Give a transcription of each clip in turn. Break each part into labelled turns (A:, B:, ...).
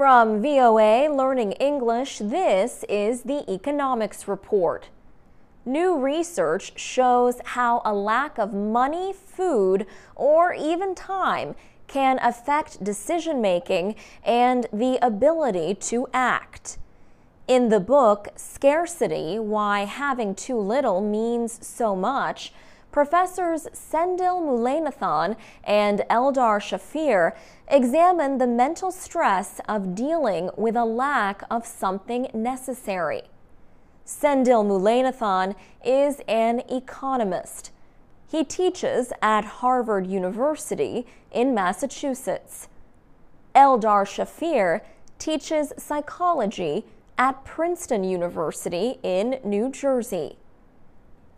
A: From VOA Learning English, this is the Economics Report. New research shows how a lack of money, food, or even time can affect decision making and the ability to act. In the book Scarcity Why Having Too Little Means So Much, Professors Sendil Mulanathan and Eldar Shafir examine the mental stress of dealing with a lack of something necessary. Sendil Mulanathan is an economist. He teaches at Harvard University in Massachusetts. Eldar Shafir teaches psychology at Princeton University in New Jersey.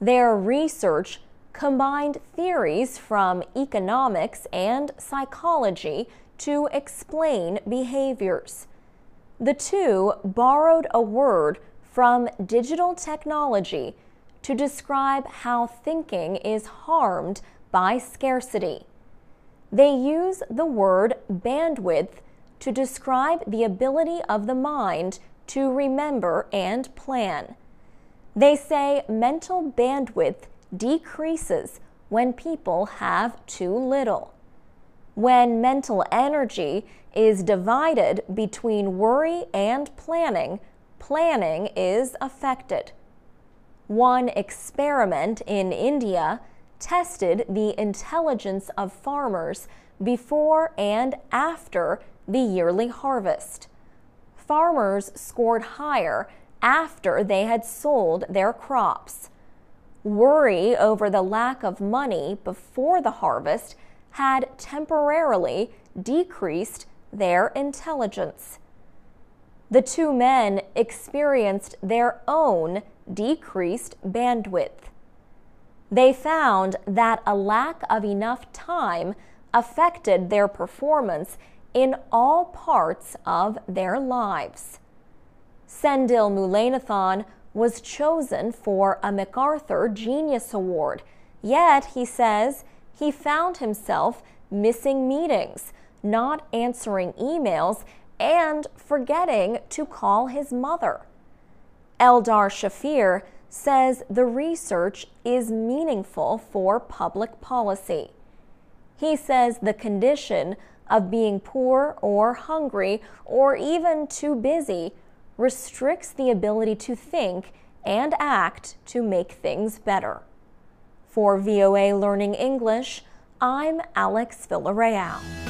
A: Their research combined theories from economics and psychology to explain behaviors. The two borrowed a word from digital technology to describe how thinking is harmed by scarcity. They use the word bandwidth to describe the ability of the mind to remember and plan. They say mental bandwidth decreases when people have too little. When mental energy is divided between worry and planning, planning is affected. One experiment in India tested the intelligence of farmers before and after the yearly harvest. Farmers scored higher after they had sold their crops worry over the lack of money before the harvest had temporarily decreased their intelligence. The two men experienced their own decreased bandwidth. They found that a lack of enough time affected their performance in all parts of their lives. Sendil Mulanathan was chosen for a MacArthur Genius Award. Yet, he says, he found himself missing meetings, not answering emails, and forgetting to call his mother. Eldar Shafir says the research is meaningful for public policy. He says the condition of being poor or hungry or even too busy restricts the ability to think and act to make things better. For VOA Learning English, I'm Alex Villarreal.